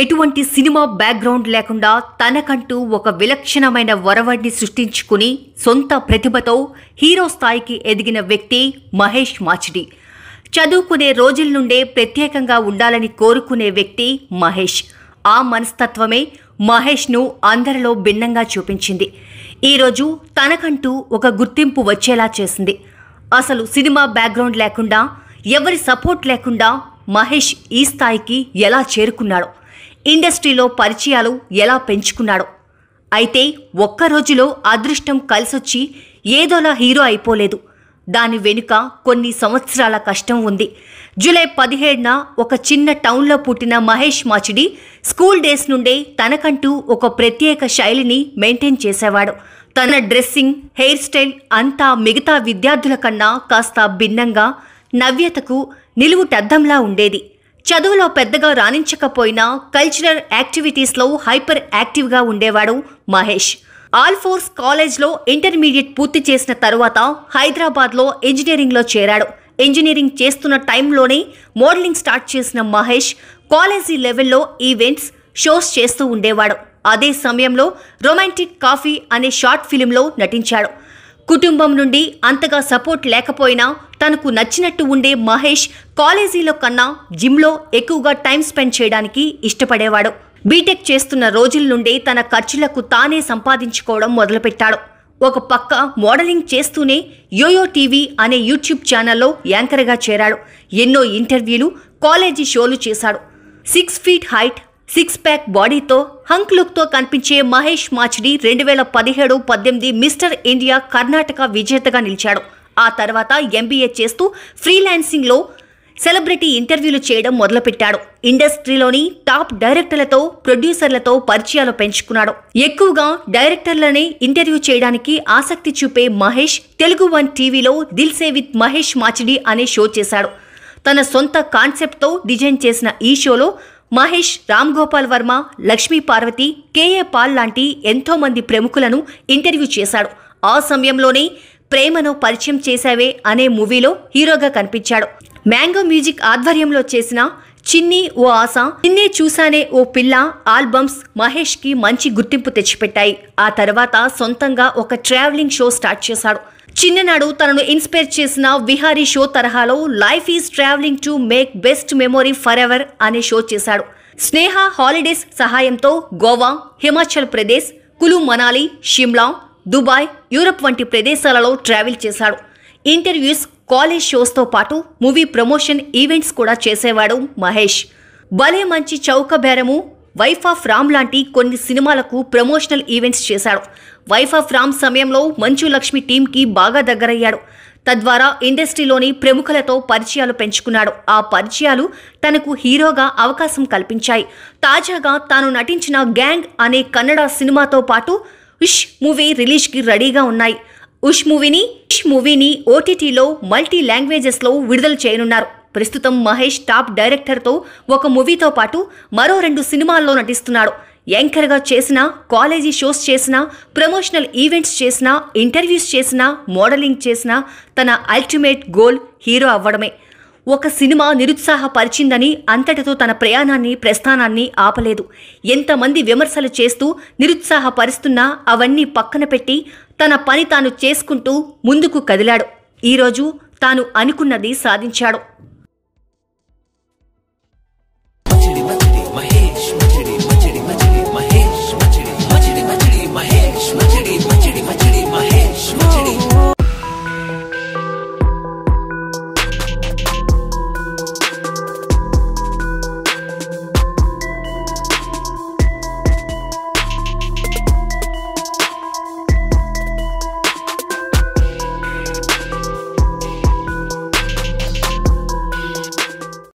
ఎటువంటి cinema background లేకుండా తనకంటూ ఒక విలక్షణమైన వరవడిని సృష్టించుకుని సొంత ప్రతిభతో హీరో స్థాయికి ఎదిగిన వ్యక్తి మహేష్ మాచిడి చదువుకునే రోజుల నుండే ప్రత్యేకంగా ఉండాలని కోరుకునే వ్యక్తి మహేష్ ఆ మనస్తత్వమే మహేష్ను అందరిలో భిన్నంగా చూపించింది ఈరోజు తనకంటూ ఒక గుర్తింపు వచ్చేలా చేసింది అసలు సినిమా బ్యాక్గ్రౌండ్ లేకుండా ఎవరి సపోర్ట్ లేకుండా మహేష్ ఈ స్థాయికి ఎలా చేరుకున్నాడో ఇండస్ట్రీలో పరిచయాలు ఎలా పెంచుకున్నాడో అయితే ఒక్క రోజులో అదృష్టం కలిసొచ్చి ఏదోలా హీరో అయిపోలేదు దాని వెనుక కొన్ని సంవత్సరాల కష్టం ఉంది జూలై పదిహేడున ఒక చిన్న టౌన్లో పుట్టిన మహేష్ మాచిడి స్కూల్ డేస్ నుండే తనకంటూ ఒక ప్రత్యేక శైలిని మెయింటైన్ చేసేవాడు తన డ్రెస్సింగ్ హెయిర్ స్టైల్ అంతా మిగతా విద్యార్థుల కన్నా కాస్త భిన్నంగా నవ్యతకు నిలువుటద్దంలా ఉండేది చదువులో పెద్దగా రాణించకపోయినా కల్చరల్ యాక్టివిటీస్లో హైపర్ యాక్టివ్గా ఉండేవాడు మహేష్ ఆల్ ఫోర్స్ కాలేజ్లో ఇంటర్మీడియట్ పూర్తి చేసిన తరువాత హైదరాబాద్లో ఇంజనీరింగ్లో చేరాడు ఇంజనీరింగ్ చేస్తున్న టైంలోనే మోడలింగ్ స్టార్ట్ చేసిన మహేష్ కాలేజీ లెవెల్లో ఈవెంట్స్ షోస్ చేస్తూ ఉండేవాడు అదే సమయంలో రొమాంటిక్ కాఫీ అనే షార్ట్ ఫిలింలో నటించాడు కుటుంబం నుండి అంతగా సపోర్ట్ లేకపోయినా తనకు నచ్చినట్టు ఉండే మహేష్ కాలేజీలో కన్నా జిమ్లో ఎక్కువగా టైం స్పెండ్ చేయడానికి ఇష్టపడేవాడు బీటెక్ చేస్తున్న రోజుల నుండే తన ఖర్చులకు తానే సంపాదించుకోవడం మొదలుపెట్టాడు ఒక పక్క మోడలింగ్ చేస్తూనే యోయో టీవీ అనే యూట్యూబ్ ఛానల్లో యాంకర్గా చేరాడు ఎన్నో ఇంటర్వ్యూలు కాలేజీ షోలు చేశాడు six feet height six pack బాడీతో హంక్ లుక్తో కనిపించే మహేష్ మాచిడి రెండు వేల పదిహేడు పద్దెనిమిది మిస్టర్ ఇండియా కర్ణాటక విజేతగా నిలిచాడు ఆ తర్వాత ఎంబీఏ చేస్తూ ఫ్రీలాన్సింగ్లో సెలబ్రిటీ ఇంటర్వ్యూలు చేయడం మొదలుపెట్టాడు ఇండస్ట్రీలోని టాప్ డైరెక్టర్లతో ప్రొడ్యూసర్లతో పరిచయాలు పెంచుకున్నాడు ఎక్కువగా డైరెక్టర్లనే ఇంటర్వ్యూ చేయడానికి ఆసక్తి చూపే మహేష్ తెలుగు వన్ టీవీలో సే విత్ మహేష్ మాచిడి అనే షో చేశాడు తన సొంత కాన్సెప్ట్తో డిజైన్ చేసిన ఈ షోలో మహేష్ రామ్ గోపాల్ వర్మ లక్ష్మీ పార్వతి కేఏ పాల్ లాంటి ఎంతో మంది ప్రముఖులను ఇంటర్వ్యూ చేశాడు ఆ సమయంలోనే ప్రేమను పరిచయం చేశావే అనే మూవీలో హీరోగా కనిపించాడు మ్యాంగో మ్యూజిక్ ఆధ్వర్యంలో చేసిన చిన్ని ఓ ఆశ నిన్నే చూశానే ఓ పిల్ల ఆల్బమ్స్ మహేష్కి మంచి గుర్తింపు తెచ్చిపెట్టాయి ఆ తర్వాత సొంతంగా ఒక ట్రావెలింగ్ షో స్టార్ట్ చేశాడు చిన్ననాడు తనను ఇన్స్పైర్ చేసిన విహారీ షో తరహాలో life is traveling to make best memory forever అనే షో చేశాడు స్నేహ హాలిడేస్ సహాయంతో గోవా హిమాచల్ ప్రదేశ్ కులు మనాలి షిమ్లా దుబాయ్ యూరప్ వంటి ప్రదేశాలలో ట్రావెల్ చేశాడు ఇంటర్వ్యూస్ కాలేజ్ షోస్తో పాటు మూవీ ప్రమోషన్ ఈవెంట్స్ కూడా చేసేవాడు మహేష్ భలే మంచి చౌక బేరము వైఫ్ ఆఫ్ రామ్ లాంటి కొన్ని సినిమాలకు ప్రమోషనల్ ఈవెంట్స్ చేశాడు వైఫ్ ఆఫ్ రామ్ సమయంలో మంచు లక్ష్మి టీంకి బాగా దగ్గరయ్యాడు తద్వారా ఇండస్ట్రీలోని ప్రముఖులతో పరిచయాలు పెంచుకున్నాడు ఆ పరిచయాలు తనకు హీరోగా అవకాశం కల్పించాయి తాజాగా తాను నటించిన గ్యాంగ్ అనే కన్నడ సినిమాతో పాటు ఉష్ మూవీ రిలీజ్కి రెడీగా ఉన్నాయి ఉష్ మూవీని ఉష్ మూవీని ఓటీటీలో మల్టీ లాంగ్వేజెస్లో విడుదల చేయనున్నారు ప్రస్తుతం మహేష్ టాప్ డైరెక్టర్తో ఒక మూవీతో పాటు మరో రెండు సినిమాల్లో నటిస్తున్నాడు యాంకర్గా చేసిన కాలేజీ షోస్ చేసిన ప్రమోషనల్ ఈవెంట్స్ చేసిన ఇంటర్వ్యూస్ చేసిన మోడలింగ్ చేసిన తన అల్టిమేట్ గోల్ హీరో అవ్వడమే ఒక సినిమా నిరుత్సాహపరిచిందని అంతటితో తన ప్రయాణాన్ని ప్రస్థానాన్ని ఆపలేదు ఎంతమంది విమర్శలు చేస్తూ నిరుత్సాహపరుస్తున్నా అవన్నీ పక్కన పెట్టి తన పని తాను చేసుకుంటూ ముందుకు కదిలాడు ఈరోజు తాను అనుకున్నది సాధించాడు